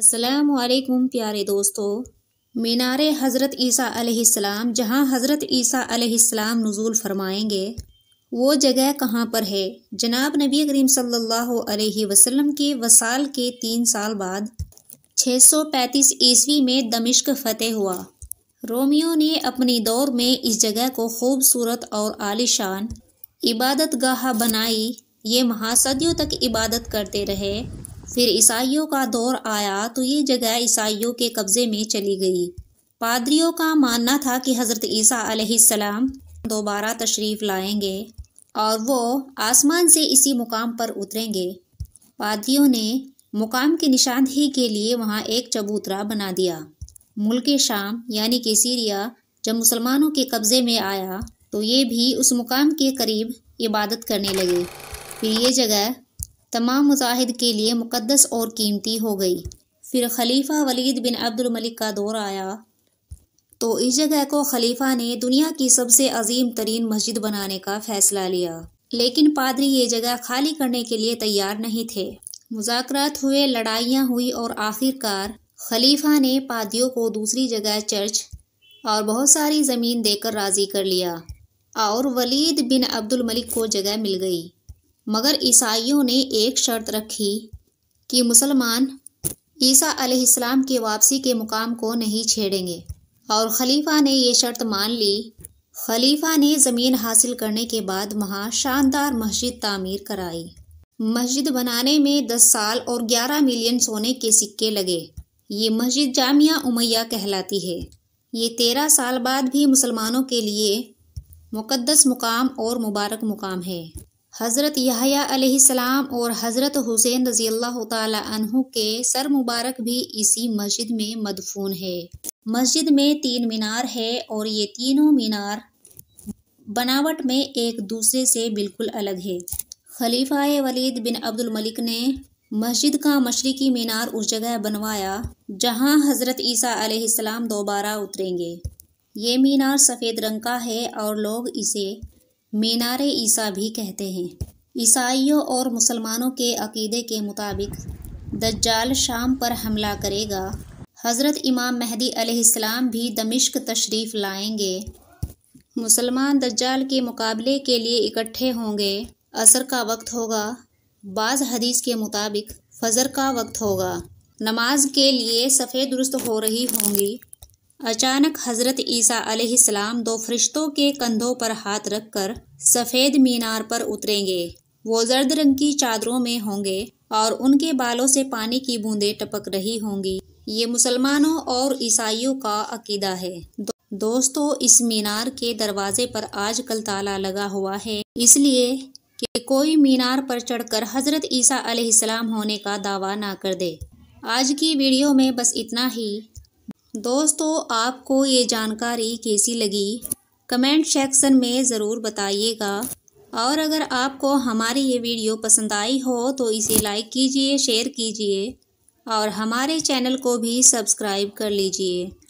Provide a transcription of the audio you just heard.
असलकुम प्यारे दोस्तों मीनार हज़रत ईसीम जहाँ हज़रत ईसीम नज़ुल फरमाएंगे वो जगह कहाँ पर है जनाब नबी करीम अलैहि वसल्लम के वसाल के तीन साल बाद 635 ईस्वी में दमिश्क फतेह हुआ रोमियो ने अपने दौर में इस जगह को खूबसूरत और आलिशान इबादत गाह बनाई ये महासदियों तक इबादत करते रहे फिर ईसाइयों का दौर आया तो ये जगह ईसाइयों के कब्ज़े में चली गई पादरियों का मानना था कि हज़रत ईसा अलैहिस्सलाम दोबारा तशरीफ़ लाएंगे और वो आसमान से इसी मुकाम पर उतरेंगे पादरियों ने मुकाम की निशानदेही के लिए वहाँ एक चबूतरा बना दिया मुल्क शाम यानी कि सीरिया जब मुसलमानों के कब्ज़े में आया तो ये भी उस मुकाम के करीब इबादत करने लगे फिर ये जगह तमाम मुजाहिद के लिए मुकदस और कीमती हो गई फिर खलीफा वलीद बिन अब्दुलमलिक का दौर आया तो इस जगह को खलीफा ने दुनिया की सबसे अजीम तरीन मस्जिद बनाने का फैसला लिया लेकिन पादरी ये जगह खाली करने के लिए तैयार नहीं थे मुजाकरात हुए लड़ाइयाँ हुई और आखिरकार खलीफा ने पादियों को दूसरी जगह चर्च और बहुत सारी ज़मीन देकर राज़ी कर लिया और वलीद बिन अब्दुल मलिक को जगह मिल गई मगर ईसाइयों ने एक शर्त रखी कि मुसलमान ईसा अलैहिस्सलाम की वापसी के मुकाम को नहीं छेड़ेंगे और खलीफा ने ये शर्त मान ली खलीफा ने ज़मीन हासिल करने के बाद वहाँ शानदार मस्जिद तामीर कराई मस्जिद बनाने में दस साल और ग्यारह मिलियन सोने के सिक्के लगे ये मस्जिद जामिया उमैया कहलाती है ये तेरह साल बाद भी मुसलमानों के लिए मुकद्दस मुकाम और मुबारक मुकाम है हज़रत यासलाम और हज़रत हुसैन रज़ी अल्लाह के सर मुबारक भी इसी मस्जिद में मदफून है मस्जिद में तीन मीनार है और ये तीनों मीनार बनावट में एक दूसरे से बिल्कुल अलग है खलीफा वलीद बिन अब्दुल मलिक ने मस्जिद का मशरकी मीनार उस जगह बनवाया जहां हज़रत ईसा आसमाम दोबारा उतरेंगे ये मीनार सफ़ेद रंग का है और लोग इसे मीनार ईसा भी कहते हैं ईसाइयों और मुसलमानों के अकीदे के मुताबिक दज्जाल शाम पर हमला करेगा हज़रत इमाम महदी अलैहिस्सलाम भी दमिश्क तशरीफ़ लाएंगे मुसलमान दज्जाल के मुकाबले के लिए इकट्ठे होंगे असर का वक्त होगा बाज़ हदीस के मुताबिक फजर का वक्त होगा नमाज के लिए सफ़ेद दुरुस्त हो रही होंगी अचानक हज़रत ईसा अलैहिस्सलाम दो फरिश्तों के कंधों पर हाथ रखकर सफ़ेद मीनार पर उतरेंगे वो जर्द रंग की चादरों में होंगे और उनके बालों से पानी की बूंदें टपक रही होंगी ये मुसलमानों और ईसाइयों का अकीदा है दो, दोस्तों इस मीनार के दरवाजे पर आजकल ताला लगा हुआ है इसलिए कि कोई मीनार पर चढ़कर हज़रत ईसा अलैहिस्सलाम होने का दावा ना कर दे आज की वीडियो में बस इतना ही दोस्तों आपको ये जानकारी कैसी लगी कमेंट सेक्शन में ज़रूर बताइएगा और अगर आपको हमारी ये वीडियो पसंद आई हो तो इसे लाइक कीजिए शेयर कीजिए और हमारे चैनल को भी सब्सक्राइब कर लीजिए